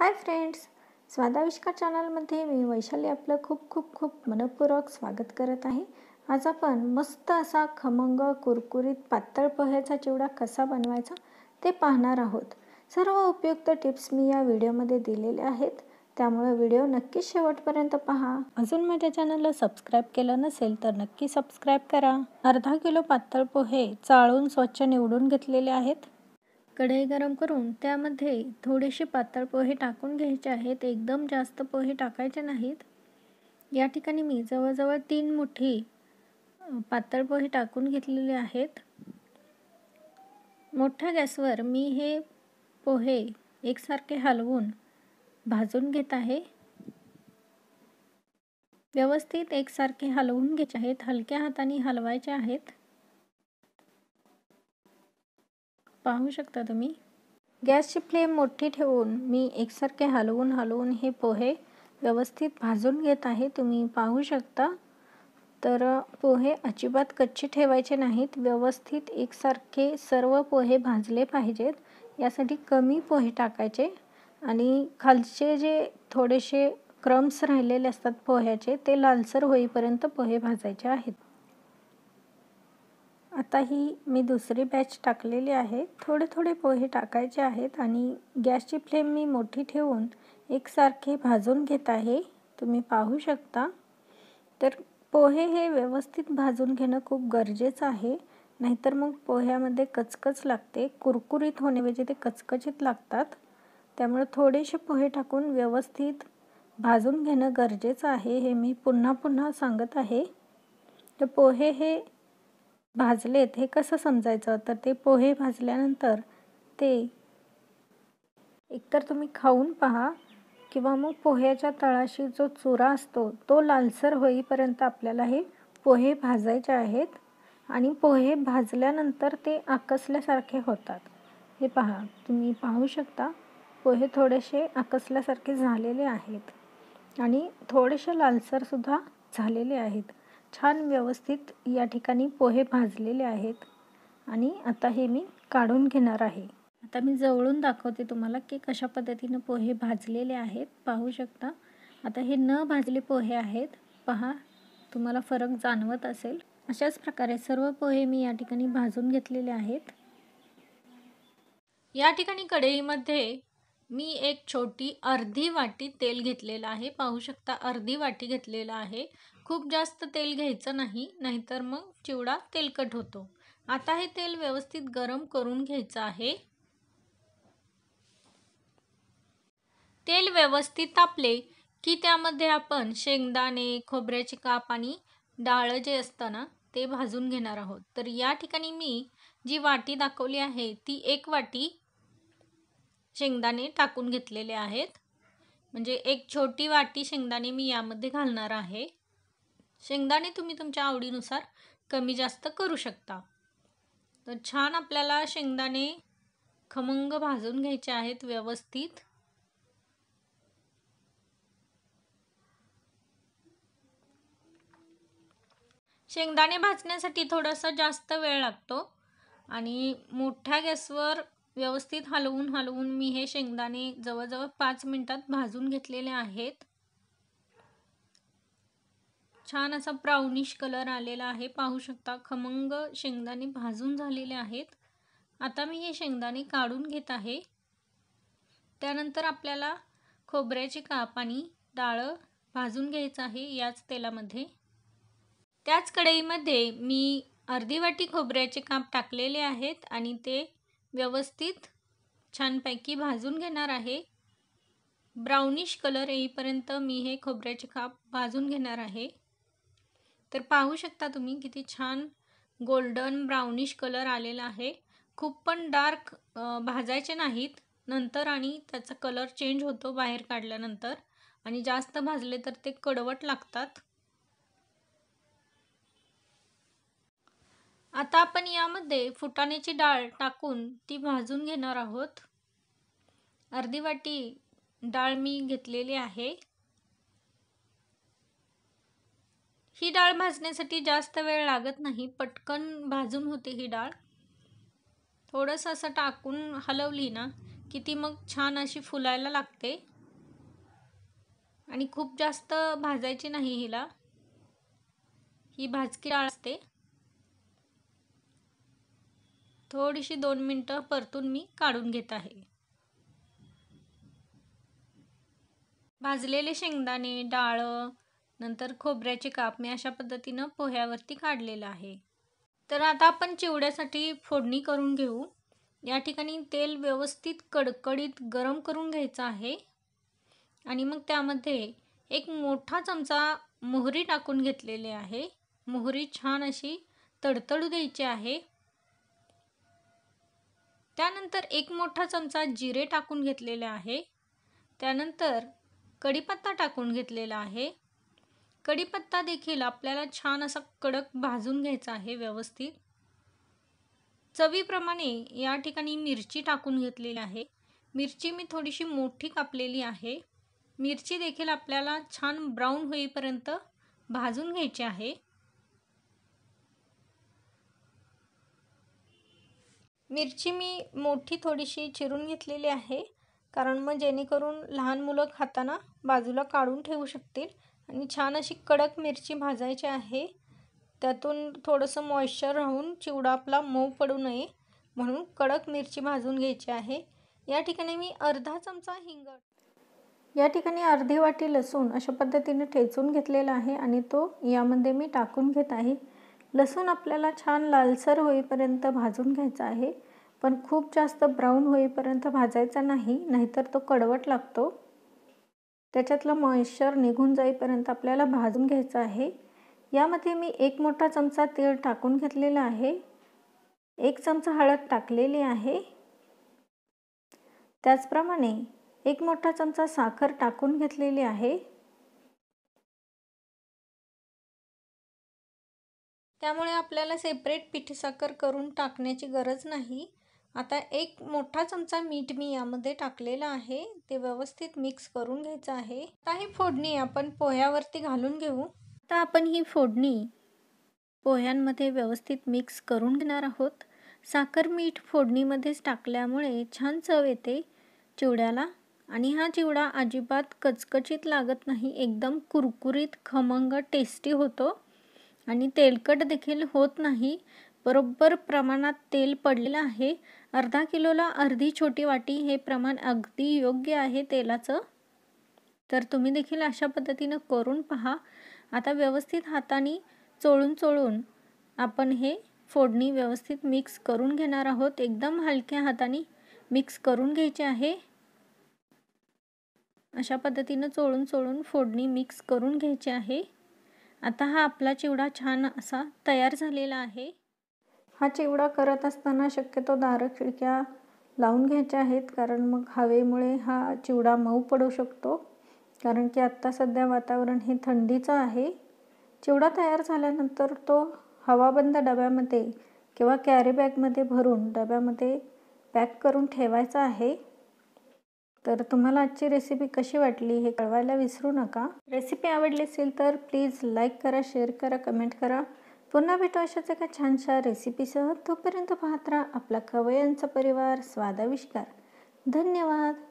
hi friends स्वादाविष्कार चॅनलमध्ये मी वैशाली आपलं खूप खूप खूप मनपूर्वक स्वागत करत आहे आज आपण मस्त असा खमंग कुरकुरीत पातळ पोह्याचा चिवडा कसा बनवायचा ते पाहणार आहोत सर्व उपयुक्त टिप्स मी या व्हिडिओमध्ये दिलेल्या आहेत त्यामुळे व्हिडिओ नक्कीच शेवटपर्यंत पहा अजून माझ्या चॅनलला सबस्क्राईब केलं नसेल तर नक्की सबस्क्राईब करा अर्धा किलो पातळ पोहे चाळून स्वच्छ निवडून घेतलेले आहेत कढई गरम करून त्यामध्ये थोडेसे पातळ पोहे टाकून घ्यायचे आहेत एकदम जास्त पोहे टाकायचे नाहीत या ठिकाणी मी जवळजवळ तीन मुठी पातळ पोहे टाकून घेतलेले आहेत मोठ्या गॅसवर मी हे पोहे एकसारखे हलवून भाजून घेत आहे व्यवस्थित एकसारखे हलवून घ्यायचे आहेत हलक्या हाताने हलवायचे आहेत पाहू शकता तुम्ही गॅसची फ्लेम मोठी ठेवून मी एकसारखे हलवून हलवून हे पोहे व्यवस्थित भाजून घेत आहे तुम्ही पाहू शकता तर पोहे अजिबात कच्चे ठेवायचे नाहीत व्यवस्थित एकसारखे सर्व पोहे भाजले पाहिजेत यासाठी कमी पोहे टाकायचे आणि खालचे जे थोडेसे क्रम्स राहिलेले असतात पोह्याचे ते लालसर होईपर्यंत पोहे भाजायचे आहेत आता ही मी दुसरी बॅच टाकलेली आहे थोडे थोडे पोहे टाकायचे आहेत आणि गॅसची फ्लेम मी मोठी ठेवून एकसारखे भाजून घेत आहे तुम्ही पाहू शकता तर पोहे हे व्यवस्थित भाजून घेणं खूप गरजेचं आहे नाहीतर मग पोह्यामध्ये कचकच लागते कुरकुरीत होण्याऐवजी ते कचकचीत लागतात त्यामुळे थोडेसे पोहे टाकून व्यवस्थित भाजून घेणं गरजेचं आहे हे मी पुन्हा पुन्हा सांगत आहे तर पोहे हे भाजलेत हे कसं समजायचं तर ते पोहे भाजल्यानंतर ते एकतर तुम्ही खाऊन पहा किंवा मग पोह्याच्या तळाशी जो चुरा असतो तो लालसर होईपर्यंत आपल्याला हे पोहे भाजायचे आहेत आणि पोहे भाजल्यानंतर ते आकसल्यासारखे होतात हे पहा तुम्ही पाहू शकता पोहे थोडेसे आकसल्यासारखे झालेले आहेत आणि थोडेसे लालसरसुद्धा झालेले आहेत छान व्यवस्थित या ठिकाणी पोहे भाजलेले आहेत आणि आता हे मी काढून घेणार आहे आता मी जवळून दाखवते तुम्हाला की कशा पद्धतीनं पोहे भाजलेले आहेत पाहू शकता आता हे न भाजले पोहे आहेत पहा तुम्हाला फरक जाणवत असेल अशाच प्रकारे सर्व पोहे मी या ठिकाणी भाजून घेतलेले आहेत या ठिकाणी कढईमध्ये मी एक छोटी अर्धी वाटी तेल घेतलेलं आहे पाहू शकता अर्धी वाटी घेतलेलं आहे खूप जास्त तेल घ्यायचं नाही नाहीतर मग चिवडा तेलकट होतो आता हे तेल व्यवस्थित गरम करून घ्यायचं आहे तेल व्यवस्थित तापले की त्यामध्ये आपण शेंगदाणे खोबऱ्याचे काप आणि डाळ जे असतं ना ते भाजून घेणार आहोत तर या ठिकाणी मी जी वाटी दाखवली आहे ती एक वाटी शेंगदाणे टाकून घेतलेले आहेत म्हणजे एक छोटी वाटी शेंगदाणे मी यामध्ये घालणार आहे शेंगदाणे तुम्ही तुमच्या आवडीनुसार कमी जास्त करू शकता तर छान आपल्याला शेंगदाणे खमंग भाजून घ्यायचे आहेत व्यवस्थित शेंगदाणे भाजण्यासाठी थोडासा जास्त वेळ लागतो आणि मोठ्या गॅसवर व्यवस्थित हलवून हलवून मी हे शेंगदाणे जवळजवळ पाच मिनिटात भाजून घेतलेले आहेत छान असा ब्राउनिश कलर आलेला आहे पाहू शकता खमंग शेंगदाणे भाजून झालेले आहेत आता मी हे शेंगदाणे काढून घेत आहे त्यानंतर आपल्याला खोबऱ्याचे काप आणि डाळं भाजून घ्यायचं आहे याच तेलामध्ये त्याच कढईमध्ये मी अर्धी वाटी खोबऱ्याचे काप टाकलेले आहेत आणि ते व्यवस्थित छानपैकी भाजून घेणार आहे ब्राउनिश कलर येईपर्यंत मी हे खोबऱ्याचे काप भाजून घेणार आहे तर पाहू शकता तुम्ही किती छान गोल्डन ब्राउनिश कलर आलेला आहे खूप पण डार्क भाजायचे नाहीत नंतर आणि त्याचा कलर चेंज होतो बाहेर काढल्यानंतर आणि जास्त भाजले तर ते कडवट लागतात आता आपण यामध्ये फुटाण्याची डाळ टाकून ती भाजून घेणार आहोत अर्धी वाटी डाळ मी घेतलेली आहे ही डाळ भाजण्यासाठी जास्त वेळ लागत नाही पटकन भाजून होते ही डाळ थोडंसं असं टाकून हलवली ना की ती मग छान अशी फुलायला लागते आणि खूप जास्त भाजायची नाही हिला ही भाजकी डाळ असते थोडीशी दोन मिनटं परतून मी काढून घेत आहे भाजलेले शेंगदाणे डाळ नंतर खोबऱ्याचे काप मी अशा पद्धतीनं पोह्यावरती काढलेलं आहे तर आता आपण चिवड्यासाठी फोडणी करून घेऊ या ठिकाणी तेल व्यवस्थित कडकडीत गरम करून घ्यायचं आहे आणि मग त्यामध्ये एक मोठा चमचा मोहरी टाकून घेतलेली आहे मोहरी छान अशी तडतडू द्यायची आहे त्यानंतर एक मोठा चमचा जिरे टाकून घेतलेले आहे त्यानंतर कढीपत्ता टाकून घेतलेला आहे कढीपत्ता देखील आपल्याला छान असा कडक भाजून घ्यायचा आहे व्यवस्थित चवीप्रमाणे या ठिकाणी मिरची टाकून घेतलेली आहे मिरची मी थोडीशी मोठी कापलेली आहे मिरची देखील आपल्याला छान ब्राऊन होईपर्यंत भाजून घ्यायची आहे मिरची मी मोठी थोडीशी चिरून घेतलेली आहे कारण मग जेणेकरून लहान मुलं खाताना बाजूला काढून ठेवू शकतील आणि छान अशी कडक मिरची भाजायची आहे त्यातून थोडंसं मॉइश्चर राहून चिवडा आपला मऊ पडू नये म्हणून कडक मिरची भाजून घ्यायची आहे या ठिकाणी मी अर्धा चमचा हिंग या ठिकाणी अर्धी वाटी लसूण अशा पद्धतीने ठेचून घेतलेला आहे आणि तो यामध्ये मी टाकून घेत आहे लसूण आपल्याला छान लालसर होईपर्यंत भाजून घ्यायचा आहे पण खूप जास्त ब्राऊन होईपर्यंत भाजायचा नाही नाहीतर तो कडवट लागतो त्याच्यातलं मॉइश्चर निघून जाईपर्यंत आपल्याला भाजून घ्यायचं आहे यामध्ये मी एक मोठा चमचा तेल टाकून घेतलेला आहे एक चमचा हळद टाकलेली आहे त्याचप्रमाणे एक मोठा चमचा साखर टाकून घेतलेली आहे त्यामुळे आपल्याला सेपरेट पिठी साखर करून टाकण्याची गरज नाही आता एक मोठा चमचा मीठ मी यामध्ये टाकलेला आहे ते व्यवस्थित मिक्स करून घ्यायचं आहे आता ही फोडणी आपण पोह्यावरती घालून घेऊ आता आपण ही फोडणी पोह्यांमध्ये व्यवस्थित मिक्स करून घेणार आहोत साखर मीठ फोडणीमध्येच टाकल्यामुळे छान चव येते चिवड्याला आणि हा चिवडा अजिबात कचकचीत लागत नाही एकदम कुरकुरीत खमंग टेस्टी होतो आणि तेलकट देखील होत नाही बरोबर प्रमाणात तेल पडलेलं आहे अर्धा किलोला अर्धी छोटी वाटी हे प्रमाण अगदी योग्य आहे तेलाचं तर तुम्ही देखील अशा पद्धतीनं करून पहा आता व्यवस्थित हाताने चोळून चोळून आपण हे फोडणी व्यवस्थित मिक्स करून घेणार आहोत एकदम हलक्या हाताने मिक्स करून घ्यायचे आहे अशा पद्धतीनं चोळून चोळून फोडणी मिक्स करून घ्यायची आहे आता हा आपला चिवडा छान असा तयार झालेला आहे हा चिवडा करत असताना शक्यतो दारखिडक्या खिडक्या लावून घ्यायच्या आहेत कारण मग हवेमुळे हा चिवडा मऊ पडू शकतो कारण की आत्ता सध्या वातावरण हे थंडीचं आहे चिवडा तयार झाल्यानंतर तो हवाबंद डब्यामध्ये किंवा कॅरी बॅगमध्ये भरून डब्यामध्ये पॅक करून ठेवायचा आहे तर तुम्हाला आजची रेसिपी कशी वाटली हे कळवायला विसरू नका रेसिपी आवडली असेल तर प्लीज लाईक करा शेअर करा कमेंट करा पुन्हा भेटू अशाच एका छानशा रेसिपीसह तोपर्यंत पाहत राहा आपला खवयांचा परिवार स्वादाविष्कार धन्यवाद